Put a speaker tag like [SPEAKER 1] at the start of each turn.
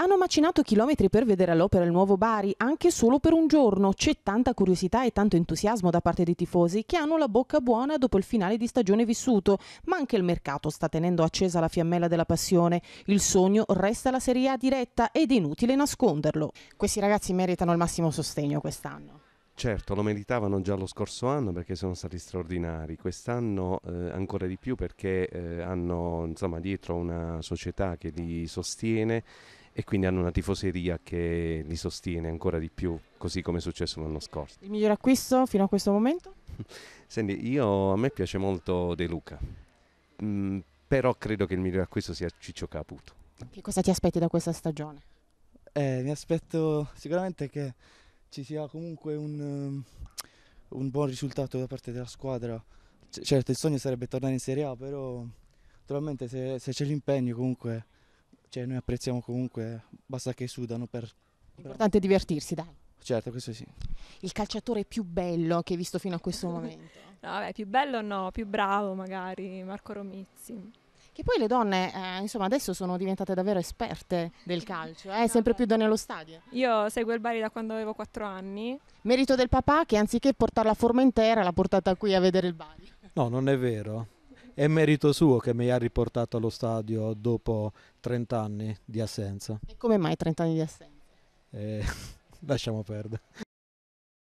[SPEAKER 1] Hanno macinato chilometri per vedere all'opera il nuovo Bari, anche solo per un giorno. C'è tanta curiosità e tanto entusiasmo da parte dei tifosi che hanno la bocca buona dopo il finale di stagione vissuto, ma anche il mercato sta tenendo accesa la fiammella della passione. Il sogno resta la Serie A diretta ed è inutile nasconderlo. Questi ragazzi meritano il massimo sostegno quest'anno.
[SPEAKER 2] Certo, lo meritavano già lo scorso anno perché sono stati straordinari, quest'anno eh, ancora di più perché eh, hanno insomma, dietro una società che li sostiene e quindi hanno una tifoseria che li sostiene ancora di più, così come è successo l'anno scorso.
[SPEAKER 1] Il miglior acquisto fino a questo momento?
[SPEAKER 2] Senti, io, a me piace molto De Luca, mm, però credo che il miglior acquisto sia Ciccio Caputo.
[SPEAKER 3] Che cosa ti aspetti da questa stagione? Eh, mi aspetto sicuramente che ci sia comunque un, um, un buon risultato da parte della squadra. C- certo, il sogno sarebbe tornare in Serie A, però naturalmente se, se c'è l'impegno comunque cioè, noi apprezziamo comunque, basta che sudano per... L'importante è divertirsi, dai. Certo, questo sì.
[SPEAKER 1] Il calciatore più bello che hai visto fino a questo momento? no, vabbè, più bello no, più bravo magari, Marco Romizzi. Che poi le donne, eh, insomma, adesso sono diventate davvero esperte del calcio, eh? sempre più donne allo stadio. Io seguo il Bari da quando avevo 4 anni. Merito del papà che anziché portarla a intera l'ha portata qui a vedere il Bari.
[SPEAKER 3] No, non è vero è merito suo che mi ha riportato allo stadio dopo 30 anni di assenza. E
[SPEAKER 1] come mai 30 anni di assenza?
[SPEAKER 3] Eh, lasciamo perdere.